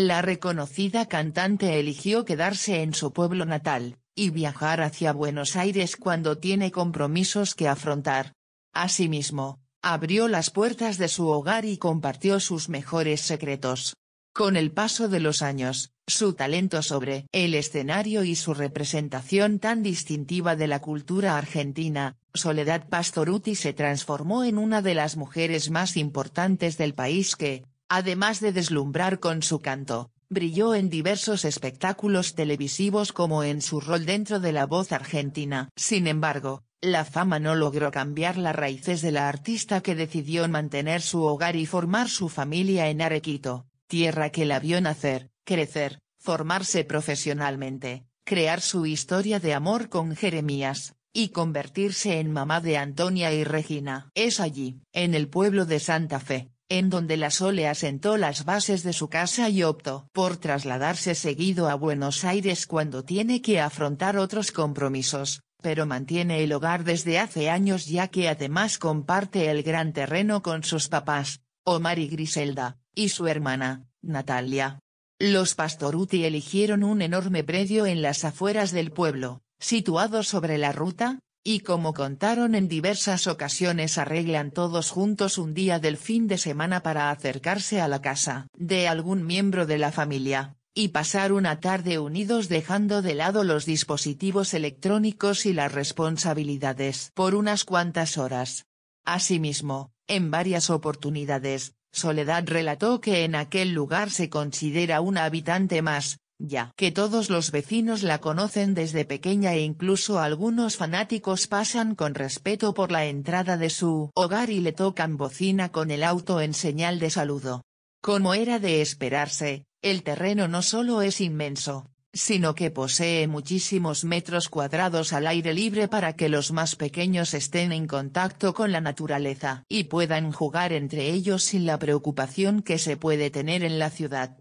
La reconocida cantante eligió quedarse en su pueblo natal, y viajar hacia Buenos Aires cuando tiene compromisos que afrontar. Asimismo, abrió las puertas de su hogar y compartió sus mejores secretos. Con el paso de los años, su talento sobre el escenario y su representación tan distintiva de la cultura argentina, Soledad Pastoruti se transformó en una de las mujeres más importantes del país que, Además de deslumbrar con su canto, brilló en diversos espectáculos televisivos como en su rol dentro de La Voz Argentina. Sin embargo, la fama no logró cambiar las raíces de la artista que decidió mantener su hogar y formar su familia en Arequito, tierra que la vio nacer, crecer, formarse profesionalmente, crear su historia de amor con Jeremías, y convertirse en mamá de Antonia y Regina. Es allí, en el pueblo de Santa Fe, en donde la Sole asentó las bases de su casa y optó por trasladarse seguido a Buenos Aires cuando tiene que afrontar otros compromisos, pero mantiene el hogar desde hace años ya que además comparte el gran terreno con sus papás, Omar y Griselda, y su hermana, Natalia. Los Pastoruti eligieron un enorme predio en las afueras del pueblo, situado sobre la ruta, y como contaron en diversas ocasiones arreglan todos juntos un día del fin de semana para acercarse a la casa de algún miembro de la familia, y pasar una tarde unidos dejando de lado los dispositivos electrónicos y las responsabilidades por unas cuantas horas. Asimismo, en varias oportunidades, Soledad relató que en aquel lugar se considera un habitante más, ya que todos los vecinos la conocen desde pequeña e incluso algunos fanáticos pasan con respeto por la entrada de su hogar y le tocan bocina con el auto en señal de saludo. Como era de esperarse, el terreno no solo es inmenso, sino que posee muchísimos metros cuadrados al aire libre para que los más pequeños estén en contacto con la naturaleza y puedan jugar entre ellos sin la preocupación que se puede tener en la ciudad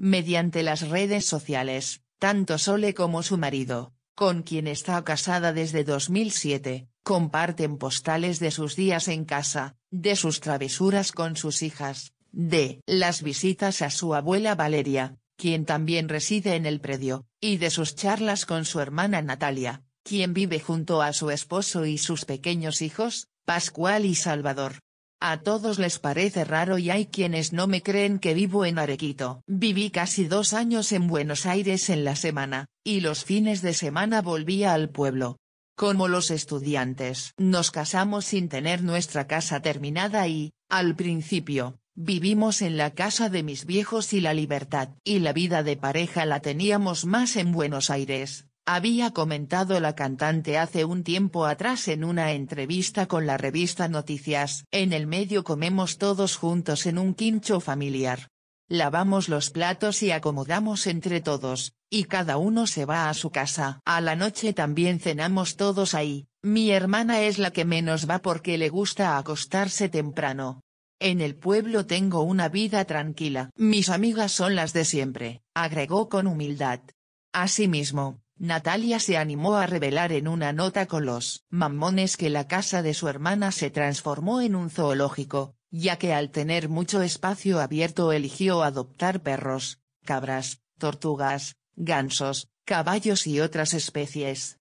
mediante las redes sociales, tanto Sole como su marido, con quien está casada desde 2007, comparten postales de sus días en casa, de sus travesuras con sus hijas, de las visitas a su abuela Valeria, quien también reside en el predio, y de sus charlas con su hermana Natalia, quien vive junto a su esposo y sus pequeños hijos, Pascual y Salvador. A todos les parece raro y hay quienes no me creen que vivo en Arequito. Viví casi dos años en Buenos Aires en la semana, y los fines de semana volvía al pueblo. Como los estudiantes, nos casamos sin tener nuestra casa terminada y, al principio, vivimos en la casa de mis viejos y la libertad y la vida de pareja la teníamos más en Buenos Aires, había comentado la cantante hace un tiempo atrás en una entrevista con la revista Noticias. En el medio comemos todos juntos en un quincho familiar. Lavamos los platos y acomodamos entre todos, y cada uno se va a su casa. A la noche también cenamos todos ahí, mi hermana es la que menos va porque le gusta acostarse temprano. En el pueblo tengo una vida tranquila. Mis amigas son las de siempre, agregó con humildad. Asimismo, Natalia se animó a revelar en una nota con los mamones que la casa de su hermana se transformó en un zoológico, ya que al tener mucho espacio abierto eligió adoptar perros, cabras, tortugas, gansos, caballos y otras especies.